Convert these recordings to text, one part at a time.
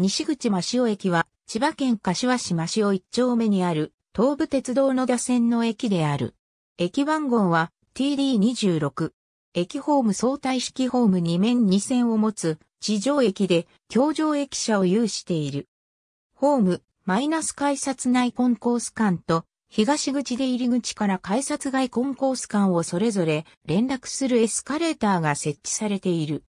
西口真塩駅は、千葉県柏市真塩一丁目にある、東武鉄道の打線の駅である。駅番号は TD26。駅ホーム相対式ホーム2面2線を持つ地上駅で、橋上駅舎を有している。ホーム、マイナス改札内コンコース間と、東口で入り口から改札外コンコース間をそれぞれ連絡するエスカレーターが設置されている。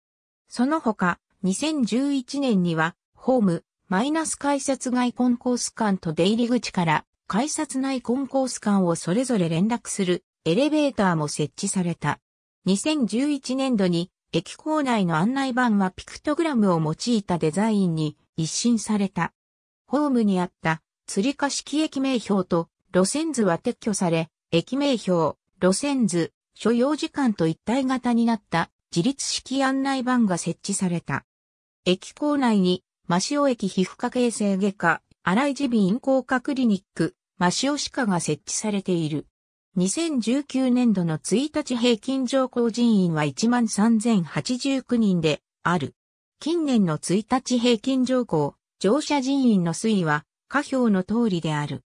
その他、2011年にはホーム、マイナス改札外コンコース間と出入り口から改札内コンコース間をそれぞれ連絡するエレベーターも設置された。2011年度に駅構内の案内板はピクトグラムを用いたデザインに一新された。ホームにあった釣り化式駅名標と路線図は撤去され、駅名標、路線図、所要時間と一体型になった自立式案内板が設置された。駅構内にマシオ駅皮膚科形成外科、荒井耳鼻咽喉科クリニック、マシオ歯科が設置されている。2019年度の1日平均上校人員は13,089人である。近年の1日平均上校、乗車人員の推移は、下表の通りである。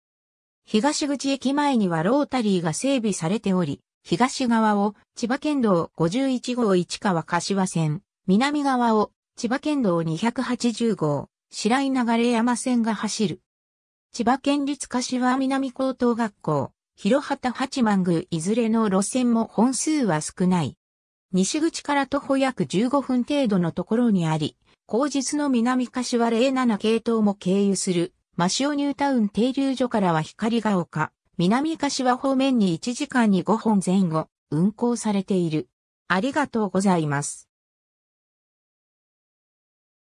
東口駅前にはロータリーが整備されており、東側を千葉県道51号市川柏線、南側を千葉県道280号、白井流山線が走る。千葉県立柏南高等学校、広畑八幡宮いずれの路線も本数は少ない。西口から徒歩約15分程度のところにあり、後日の南柏07系統も経由する、マシオニュータウン停留所からは光が丘、南柏方面に1時間に5本前後、運行されている。ありがとうございます。